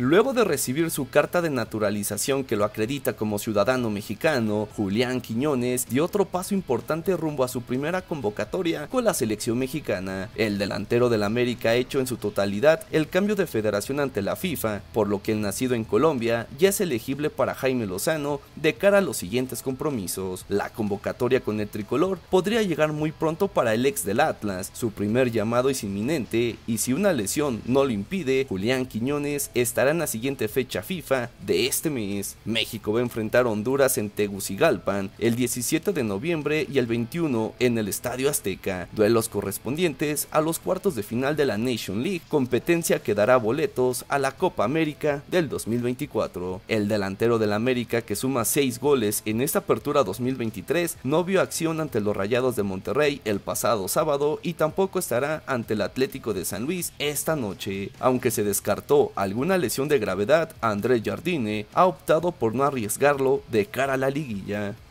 Luego de recibir su carta de naturalización que lo acredita como ciudadano mexicano, Julián Quiñones dio otro paso importante rumbo a su primera convocatoria con la selección mexicana. El delantero del América ha hecho en su totalidad el cambio de federación ante la FIFA, por lo que el nacido en Colombia ya es elegible para Jaime Lozano de cara a los siguientes compromisos. La convocatoria con el tricolor podría llegar muy pronto para el ex del Atlas, su primer llamado es inminente y si una lesión no lo impide, Julián Quiñones estará en la siguiente fecha FIFA de este mes. México va a enfrentar a Honduras en Tegucigalpan el 17 de noviembre y el 21 en el Estadio Azteca, duelos correspondientes a los cuartos de final de la Nation League, competencia que dará boletos a la Copa América del 2024. El delantero del América que suma 6 goles en esta apertura 2023 no vio acción ante los Rayados de Monterrey el pasado sábado y tampoco estará ante el Atlético de San Luis esta noche, aunque se descartó alguna lesión de gravedad, André Jardine ha optado por no arriesgarlo de cara a la liguilla.